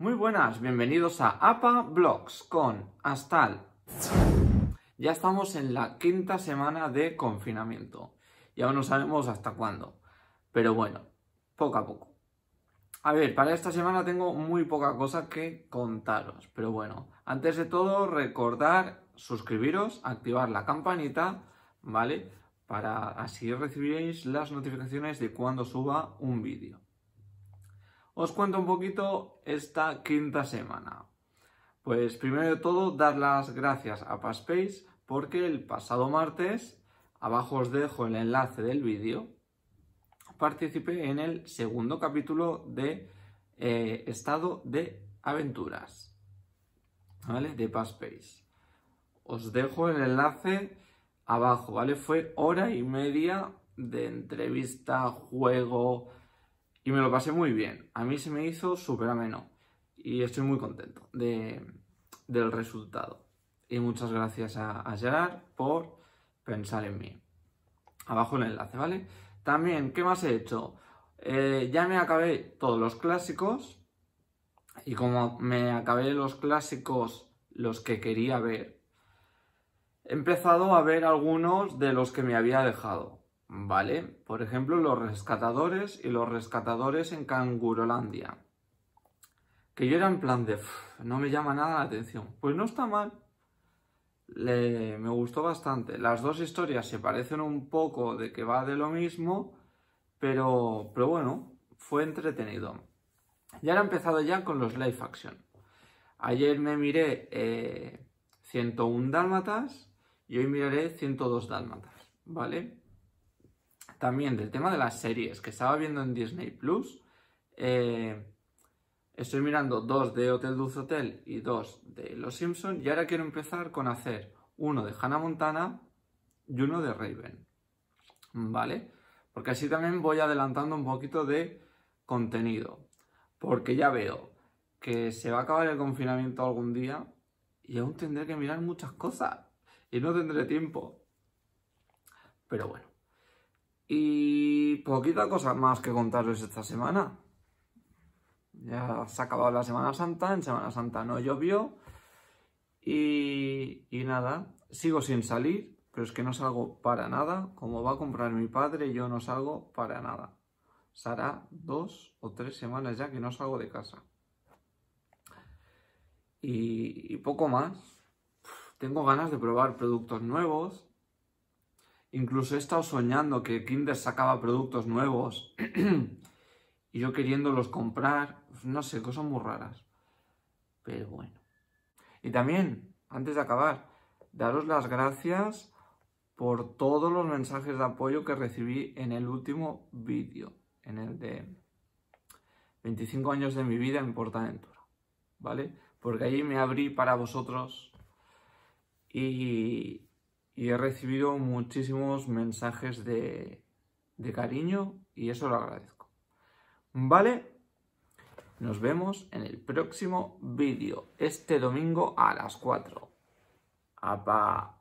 Muy buenas, bienvenidos a APA Blogs con Astal. Ya estamos en la quinta semana de confinamiento y aún no sabemos hasta cuándo, pero bueno, poco a poco. A ver, para esta semana tengo muy poca cosa que contaros, pero bueno, antes de todo recordar suscribiros, activar la campanita, ¿vale? Para así recibiréis las notificaciones de cuando suba un vídeo. Os cuento un poquito esta quinta semana. Pues primero de todo, dar las gracias a PassPace porque el pasado martes, abajo os dejo el enlace del vídeo, participé en el segundo capítulo de eh, Estado de Aventuras, ¿vale? De Passpace. Os dejo el enlace abajo, ¿vale? Fue hora y media de entrevista, juego, y me lo pasé muy bien. A mí se me hizo súper ameno y estoy muy contento del resultado. Y muchas gracias a, Gerard por pensar en mí. Abajo el enlace, ¿vale? También, ¿qué más he hecho? Eh, ya me acabé todos los clásicos y como me acabé los clásicos, los que quería ver, he empezado a ver algunos de los que me había dejado. ¿vale? Por ejemplo, los rescatadores y los rescatadores en Cangurolandia. Que yo era en plan de, no me llama nada la atención. Pues no está mal. Le, me gustó bastante. Las dos historias se parecen un poco de que va de lo mismo, pero, bueno, fue entretenido. Y ahora he empezado ya con los live action. Ayer me miré 101 eh, dálmatas y hoy miraré 102 dálmatas, ¿vale? También del tema de las series que estaba viendo en Disney Plus. Eh, estoy mirando dos de Hotel Dulce Hotel y dos de Los Simpsons. Y ahora quiero empezar con hacer uno de Hannah Montana y uno de Raven. ¿Vale? Porque así también voy adelantando un poquito de contenido. Porque ya veo que se va a acabar el confinamiento algún día y aún tendré que mirar muchas cosas y no tendré tiempo. Pero bueno. Y poquita cosa más que contaros esta semana. Ya se ha acabado la Semana Santa, en Semana Santa no llovió. Y, y nada, sigo sin salir, pero es que no salgo para nada. Como va a comprar mi padre, yo no salgo para nada. Será dos o tres semanas ya que no salgo de casa. Y, poco más. tengo ganas de probar productos nuevos, Incluso he estado soñando que Kinder sacaba productos nuevos y yo queriéndolos comprar, pues, no sé, cosas muy raras. Pero bueno. Y también, antes de acabar, daros las gracias por todos los mensajes de apoyo que recibí en el último vídeo, en el de 25 años de mi vida en Portaventura, ¿vale? Porque allí me abrí para vosotros y, y he recibido muchísimos mensajes de, cariño y eso lo agradezco. ¿Vale? Nos vemos en el próximo vídeo, este domingo a las 4. ¡Apa!